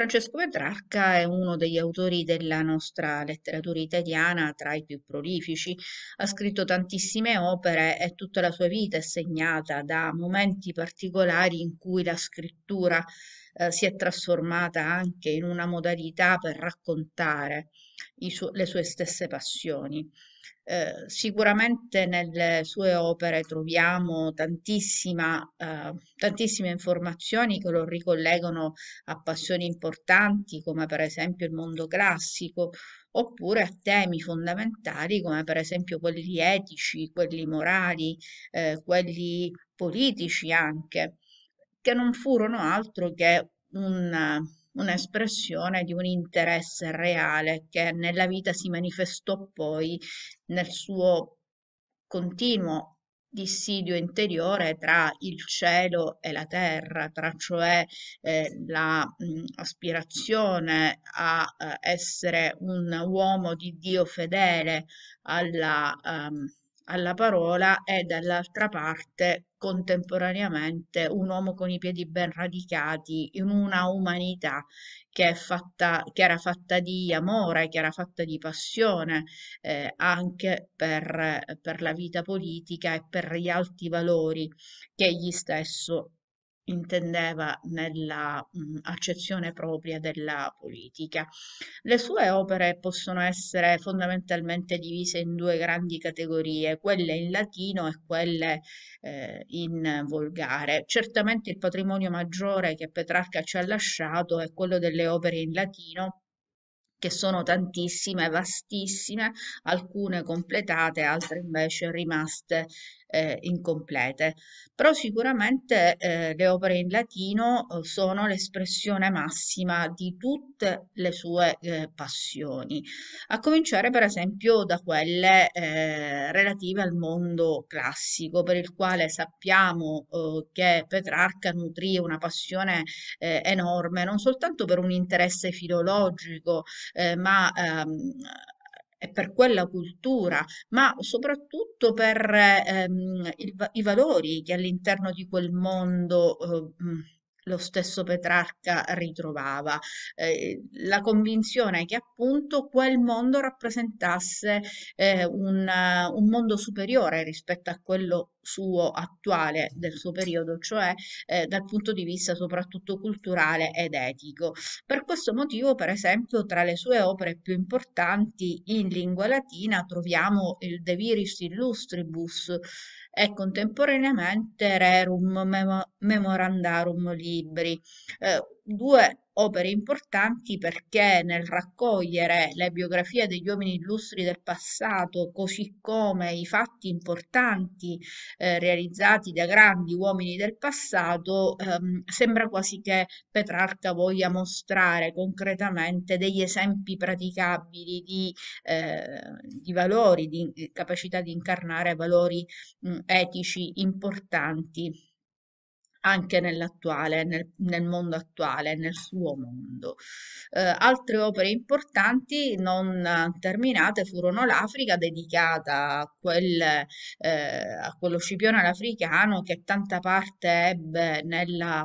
Francesco Petrarca è uno degli autori della nostra letteratura italiana tra i più prolifici. Ha scritto tantissime opere e tutta la sua vita è segnata da momenti particolari in cui la scrittura eh, si è trasformata anche in una modalità per raccontare su le sue stesse passioni. Eh, sicuramente nelle sue opere troviamo eh, tantissime informazioni che lo ricollegano a passioni importanti come per esempio il mondo classico oppure a temi fondamentali come per esempio quelli etici, quelli morali, eh, quelli politici anche, che non furono altro che un un'espressione di un interesse reale che nella vita si manifestò poi nel suo continuo dissidio interiore tra il cielo e la terra, tra cioè eh, la mm, a eh, essere un uomo di Dio fedele alla um, alla parola e dall'altra parte contemporaneamente un uomo con i piedi ben radicati in una umanità che, fatta, che era fatta di amore, che era fatta di passione eh, anche per, per la vita politica e per gli alti valori che egli stesso intendeva nella mh, accezione propria della politica. Le sue opere possono essere fondamentalmente divise in due grandi categorie, quelle in latino e quelle eh, in volgare. Certamente il patrimonio maggiore che Petrarca ci ha lasciato è quello delle opere in latino che sono tantissime, vastissime, alcune completate, altre invece rimaste eh, incomplete. Però sicuramente eh, le opere in latino eh, sono l'espressione massima di tutte le sue eh, passioni, a cominciare per esempio da quelle eh, relative al mondo classico, per il quale sappiamo che Petrarca nutrì una passione enorme non soltanto per un interesse filologico eh, ma ehm, per quella cultura, ma soprattutto per ehm, il, i valori che all'interno di quel mondo eh, lo stesso Petrarca ritrovava, eh, la convinzione che appunto quel mondo rappresentasse eh, un, un, mondo superiore rispetto a quello suo attuale del suo periodo, cioè eh, dal punto di vista soprattutto culturale ed etico. Per questo motivo, per esempio, tra le sue opere più importanti in lingua latina troviamo il De Viris Illustribus, e contemporaneamente Rerum Memo Memorandarum Libri, eh, due opere importanti perché nel raccogliere le biografie degli uomini illustri del passato, così come i fatti importanti eh, realizzati da grandi uomini del passato, ehm, sembra quasi che Petrarca voglia mostrare concretamente degli esempi praticabili di, eh, di valori, di eh, capacità di incarnare valori mh, mm, etici importanti anche nell'attuale, nel, nel, mondo attuale, nel suo mondo. Eh, altre opere importanti non terminate furono l'Africa dedicata a, quel, eh, a quello scipione africano che tanta parte ebbe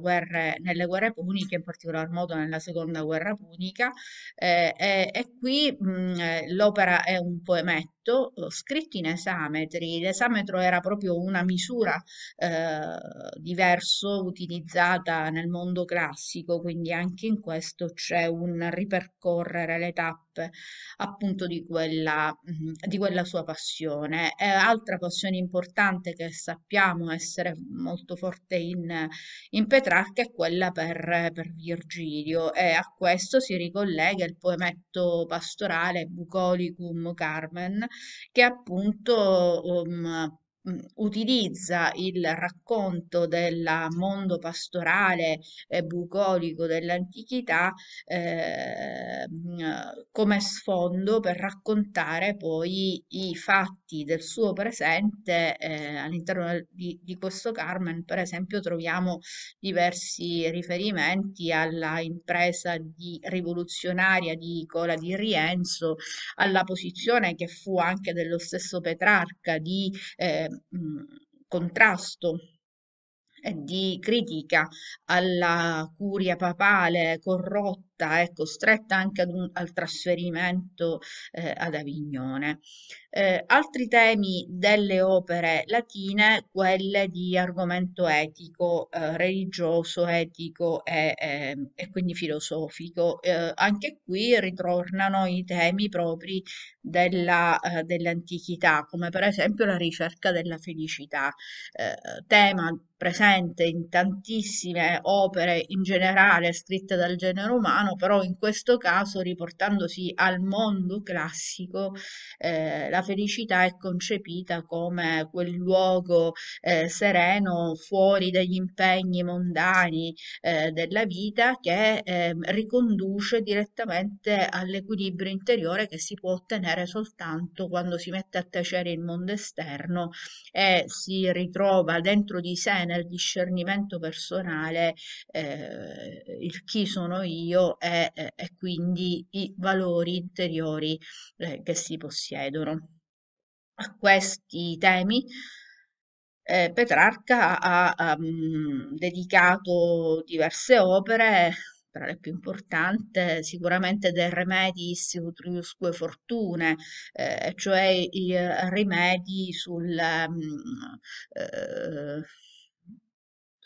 guerra, nelle guerre puniche, in particolar modo nella seconda guerra punica eh, e, e, qui mm, eh, l'opera è un poemetto fatto eh, scritti in esametri. L'esametro era proprio una misura eh, diverso utilizzata nel mondo classico, quindi anche in questo c'è un ripercorrere le tappe appunto di quella, di quella sua passione. E eh, altra passione importante che sappiamo essere molto forte in, in Petrarca è quella per, per Virgilio e a questo si ricollega il poemetto pastorale Bucolicum Carmen che appunto um, Mhmm, utilizza il racconto del mondo pastorale e bucolico dell'antichità eh, come sfondo per raccontare poi i fatti del suo presente eh, all'interno di, di, questo Carmen per esempio troviamo diversi riferimenti alla impresa di, rivoluzionaria di Nicola di Rienzo alla posizione che fu anche dello stesso Petrarca di eh, mh, contrasto e di critica alla curia papale corrotta costretta, ecco, è costretta anche un, al trasferimento eh, ad Avignone. Eh, altri temi delle opere latine, quelle di argomento etico, eh, religioso, etico e, e, ehm, e quindi filosofico. Eh, anche qui ritornano i temi propri della, eh, dell'antichità, come per esempio la ricerca della felicità, eh, tema presente in tantissime opere in generale scritte dal genere umano, italiano, però in questo caso riportandosi al mondo classico, eh, la felicità è concepita come quel luogo eh, sereno fuori dagli impegni mondani eh, della vita che ehm, riconduce direttamente all'equilibrio interiore che si può ottenere soltanto quando si mette a tacere il mondo esterno e si ritrova dentro di sé nel discernimento personale eh, il chi sono io e, e, quindi i valori interiori eh, che si possiedono. A questi temi eh, Petrarca ha um, dedicato diverse opere, tra le più importanti sicuramente del Remedis Utriusque Fortune, eh, cioè i eh, rimedi sul... eh,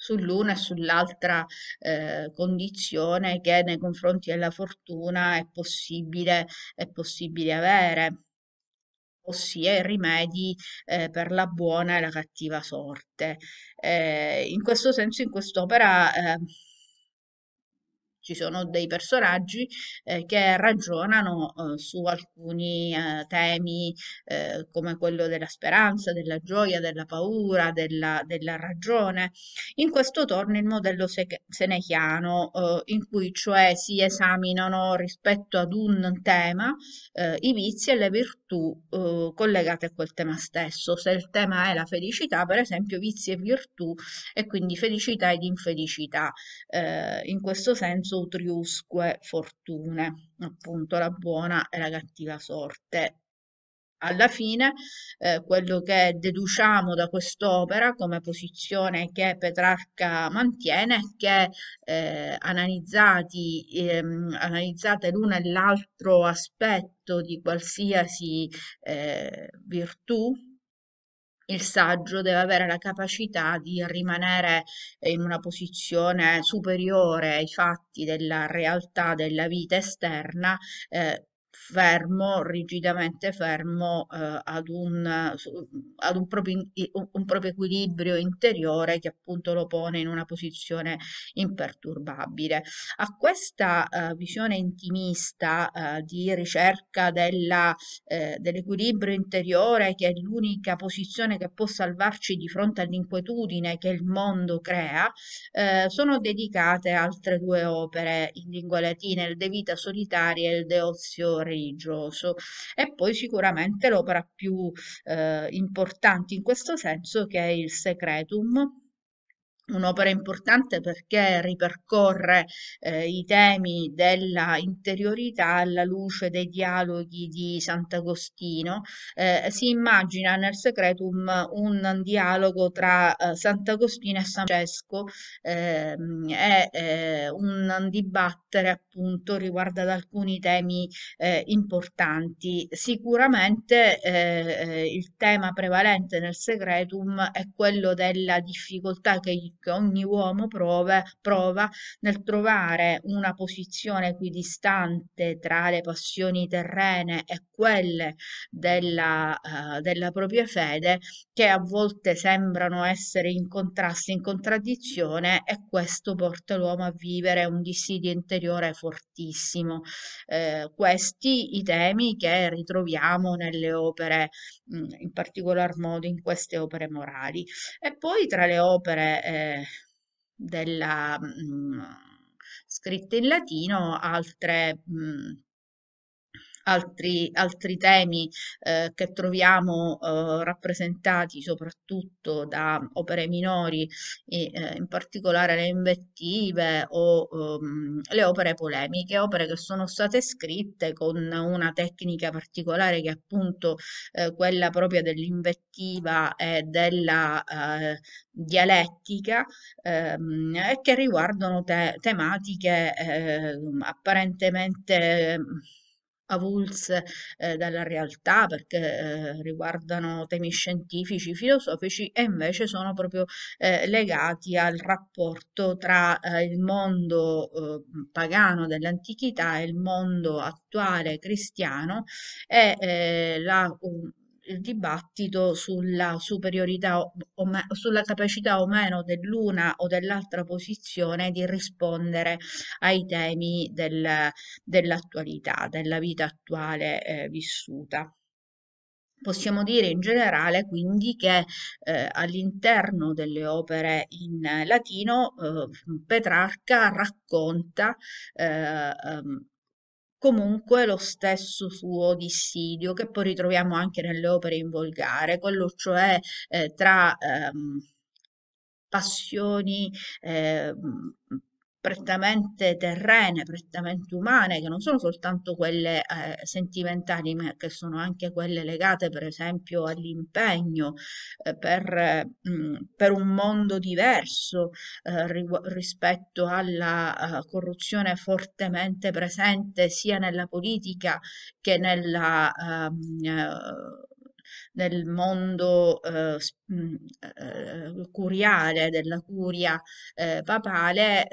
sull'una e sull'altra eh, condizione che nei confronti della fortuna è possibile, è possibile avere ossia i rimedi eh, per la buona e la cattiva sorte. Eh, in questo senso, in quest'opera, eh, ci sono dei personaggi eh, che ragionano eh, su alcuni eh, temi eh, come quello della speranza, della gioia, della paura, della, della ragione. In questo torna il modello se- senechiano, eh, in cui cioè si esaminano rispetto ad un tema eh, i vizi e le virtù collegate a quel tema stesso. Se il tema è la felicità, per esempio, vizi e virtù, e quindi felicità ed infelicità. in questo senso sotriusque fortune, appunto la buona e la cattiva sorte. Alla fine, eh, quello che deduciamo da quest'opera come posizione che Petrarca mantiene è che eh, analizzati, ehm, analizzate l'uno e l'altro aspetto di qualsiasi eh, virtù, il saggio deve avere la capacità di rimanere in una posizione superiore ai fatti della realtà della vita esterna, eh, fermo, rigidamente fermo eh, ad, un, ad un, proprio, un, proprio, equilibrio interiore che appunto lo pone in una posizione imperturbabile. A questa eh, visione intimista eh, di ricerca della, eh, dell'equilibrio interiore, che è l'unica posizione che può salvarci di fronte all'inquietudine che il mondo crea, eh, sono dedicate altre due opere in lingua latina, il De Vita Solitaria e il De Ozio religioso e poi sicuramente l'opera più eh, importante in questo senso che è il Secretum Un'opera importante perché ripercorre eh, i temi della interiorità alla luce dei dialoghi di Sant'Agostino. Eh, si immagina nel Secretum un dialogo tra eh, Sant'Agostino e San Francesco ehm, e eh, un dibattere appunto riguardo ad alcuni temi eh, importanti. Sicuramente eh, il tema prevalente nel Secretum è quello della difficoltà che gli Nick ogni uomo prove, prova nel trovare una posizione equidistante tra le passioni terrene e quelle della, uh, della propria fede che a volte sembrano essere in contrasto, in contraddizione e questo porta l'uomo a vivere un dissidio interiore fortissimo. Eh, questi i temi che ritroviamo nelle opere, mh, mm, in particolar modo in queste opere morali. E poi tra le opere eh, della mh, mm, scritta in latino altre mh, mm, Altri, altri, temi eh, che troviamo eh, rappresentati soprattutto da opere minori, e, eh, in particolare le invettive o ehm, le opere polemiche, opere che sono state scritte con una tecnica particolare che è appunto eh, quella propria dell'invettiva e della eh, dialettica ehm, e che riguardano te tematiche ehm, apparentemente avulse eh, dalla realtà perché eh, riguardano temi scientifici, filosofici e invece sono proprio eh, legati al rapporto tra eh, il mondo eh, pagano dell'antichità e il mondo attuale cristiano e eh, la um, il dibattito sulla superiorità o, o me, sulla capacità o meno dell'una o dell'altra posizione di rispondere ai temi del, dell'attualità, della vita attuale eh, vissuta. Possiamo dire in generale quindi che eh, all'interno delle opere in latino eh, Petrarca racconta eh, ehm, comunque lo stesso suo dissidio che poi ritroviamo anche nelle opere in volgare, quello cioè eh, tra ehm, passioni eh, prettamente terrene, prettamente umane, che non sono soltanto quelle eh, sentimentali, ma che sono anche quelle legate per esempio all'impegno eh, per, eh, per, un mondo diverso eh, rispetto alla eh, corruzione fortemente presente sia nella politica che nella... Ehm, eh, nel mondo eh, mm, eh, eh, curiale, della curia eh, papale,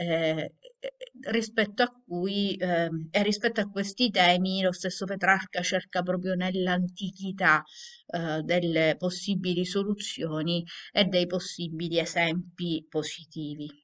rispetto a cui ehm, e rispetto a questi temi lo stesso Petrarca cerca proprio nell'antichità delle possibili soluzioni e dei possibili esempi positivi.